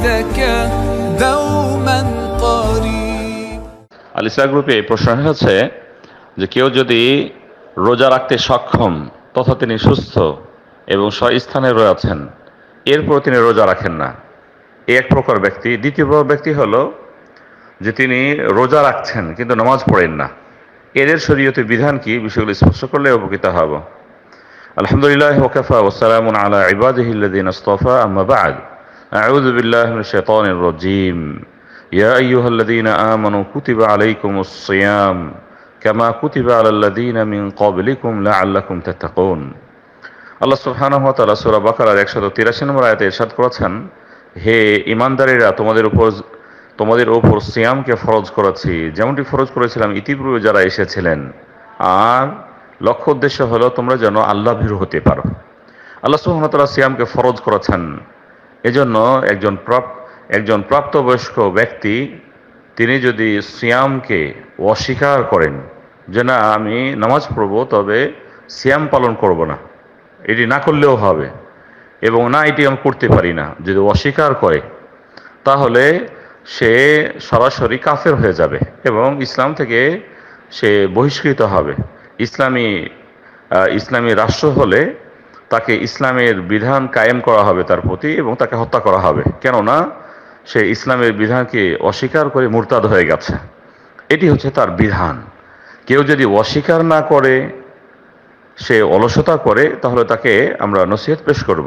وعدك دوما قريب আলিসা গ্রুপে প্রশ্ন হচ্ছে যে কেউ যদি রোজা রাখতে সক্ষম তথা তিনি সুস্থ এবং স্বস্থানে রয়েছেন এরপর তিনি রোজা রাখেন না এক প্রকার ব্যক্তি দ্বিতীয় প্রকার ব্যক্তি হলো যে তিনি রোজা রাখছেন কিন্তু নামাজ পড়েন না এদের শরীয়তে বিধান কি বিষয়গুলো স্পষ্ট করলে উপকৃত হব আলহামদুলিল্লাহ ওকাফা ওসালাম আলা ইবাদহিল্লাদিন আস্তফা আম্মাবাদ أعوذ بالله من الشيطان الرجيم يا أيها الذين آمنوا كتب عليكم الصيام كما كتب على الذين من قبلكم لعلكم تتقون আল্লাহ সুবহানাহু ওয়া তাআলা সূরা বাকারার 183 নম্বর আয়াতে ইরশাদ করেছেন হে ইমানদারেরা তোমাদের উপর তোমাদের ওপর সিয়ামকে ফরজ করেছি যেমনটি ফরজ করেছিলাম ইতিপূর্বে যারা এসেছিলেন আর লক্ষ্য উদ্দেশ্য হলো তোমরা যেন আল্লাহ ভীরু হতে পারো আল্লাহ সুহামতাল্লাহ সিয়ামকে ফরজ করেছেন এজন্য একজন একজন প্রাপ্তবয়স্ক ব্যক্তি তিনি যদি সিয়ামকে অস্বীকার করেন যে না আমি নামাজ পড়ব তবে সিয়াম পালন করব না এটি না করলেও হবে এবং না এটি আমি করতে পারি না যদি অস্বীকার করে তাহলে সে সরাসরি কাফের হয়ে যাবে এবং ইসলাম থেকে সে বহিষ্কৃত হবে ইসলামী ইসলামী রাষ্ট্র হলে তাকে ইসলামের বিধান কায়েম করা হবে তার প্রতি এবং তাকে হত্যা করা হবে কেননা সে ইসলামের বিধানকে অস্বীকার করে মুরতাদ হয়ে গেছে এটি হচ্ছে তার বিধান কেউ যদি অস্বীকার না করে সে অলসতা করে তাহলে তাকে আমরা নসিহত পেশ করব।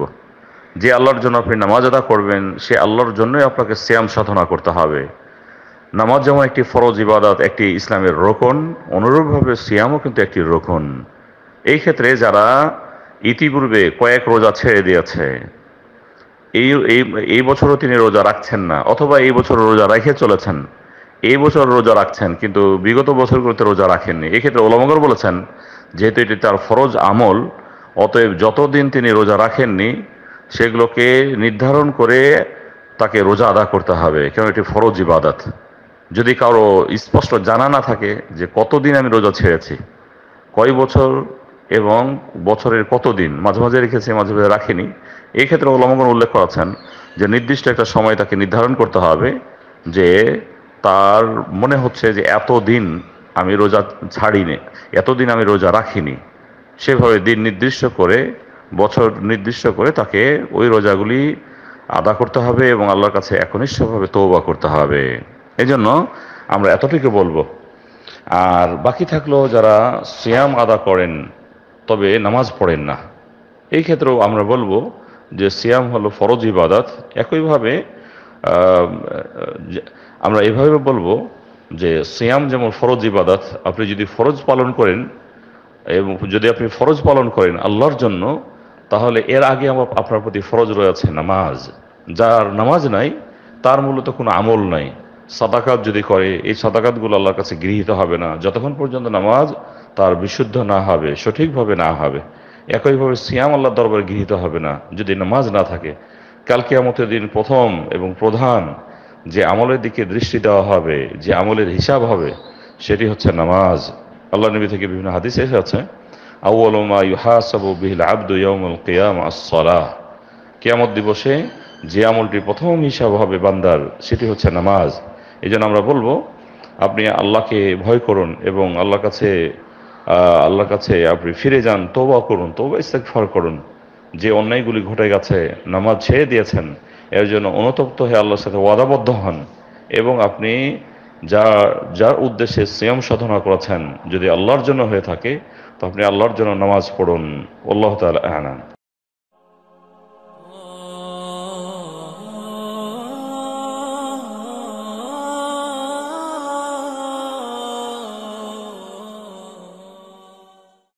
যে আল্লাহর জন্য আপনি নামাজ আদা করবেন সে আল্লাহর জন্যই আপনাকে শ্যাম সাধনা করতে হবে নামাজ যেমন একটি ফরজ ইবাদত একটি ইসলামের রোকন অনুরূপভাবে সিয়ামও কিন্তু একটি রোকন এই ক্ষেত্রে যারা ইতিপূর্বে কয়েক রোজা ছেড়ে দিয়েছে এই এই বছরও তিনি রোজা রাখছেন না অথবা এই বছর রোজা রেখে চলেছেন এই বছর রোজা রাখছেন কিন্তু বিগত বছরগুলোতে রোজা রাখেননি এক্ষেত্রে ওলামগর বলেছেন যেহেতু এটি তার ফরজ আমল অতএব যতদিন তিনি রোজা রাখেননি সেগুলোকে নির্ধারণ করে তাকে রোজা আদা করতে হবে কেন এটি ফরজ ইবাদাত যদি কারো স্পষ্ট জানা না থাকে যে কতদিন আমি রোজা ছেড়েছি কয় বছর এবং বছরের কতদিন মাঝে মাঝে রেখেছে মাঝে মাঝে রাখেনি এই ক্ষেত্রে অবলম্বন উল্লেখ করেছেন যে নির্দিষ্ট একটা সময় তাকে নির্ধারণ করতে হবে যে তার মনে হচ্ছে যে এত দিন আমি রোজা ছাড়িনি এতদিন আমি রোজা রাখিনি সেভাবে দিন নির্দিষ্ট করে বছর নির্দিষ্ট করে তাকে ওই রোজাগুলি আদা করতে হবে এবং আল্লাহর কাছে একনিষ্ঠভাবে তৌবা করতে হবে এই জন্য আমরা এতটুকু বলবো আর বাকি থাকলো যারা সিয়াম আদা করেন তবে নামাজ পড়েন না এই ক্ষেত্রেও আমরা বলবো যে সিয়াম হলো ফরজ ইবাদত একইভাবে আমরা এভাবে বলবো যে সিয়াম যেমন ফরজ ইবাদত আপনি যদি ফরজ পালন করেন এবং যদি আপনি ফরজ পালন করেন আল্লাহর জন্য তাহলে এর আগে আমার আপনার প্রতি ফরজ রয়েছে নামাজ যার নামাজ নাই তার মূলত কোনো আমল নাই সাদাকাত যদি করে এই সাদাকাতগুলো আল্লাহর কাছে গৃহীত হবে না যতক্ষণ পর্যন্ত নামাজ তার বিশুদ্ধ না হবে সঠিকভাবে না হবে একইভাবে সিয়াম আল্লাহ দরবারে গৃহীত হবে না যদি নামাজ না থাকে কাল কেয়ামতের দিন প্রথম এবং প্রধান যে আমলের দিকে দৃষ্টি দেওয়া হবে যে আমলের হিসাব হবে সেটি হচ্ছে নামাজ আল্লাহ নবী থেকে বিভিন্ন হাদিস এসে আছে কেয়ামত দিবসে যে আমলটি প্রথম হিসাব হবে বান্দার সেটি হচ্ছে নামাজ এই আমরা বলবো আপনি আল্লাহকে ভয় করুন এবং আল্লাহর কাছে আল্লাহর কাছে আপনি ফিরে যান তোবা করুন তোবা ফার করুন যে অন্যায়গুলি ঘটে গেছে নামাজ ছেড়ে দিয়েছেন এর জন্য অনুতপ্ত হয়ে আল্লাহর সাথে ওয়াদাবদ্ধ হন এবং আপনি যা যার উদ্দেশ্যে সিয়াম সাধনা করেছেন যদি আল্লাহর জন্য হয়ে থাকে তো আপনি আল্লাহর জন্য নামাজ পড়ুন আল্লাহ তালা আহ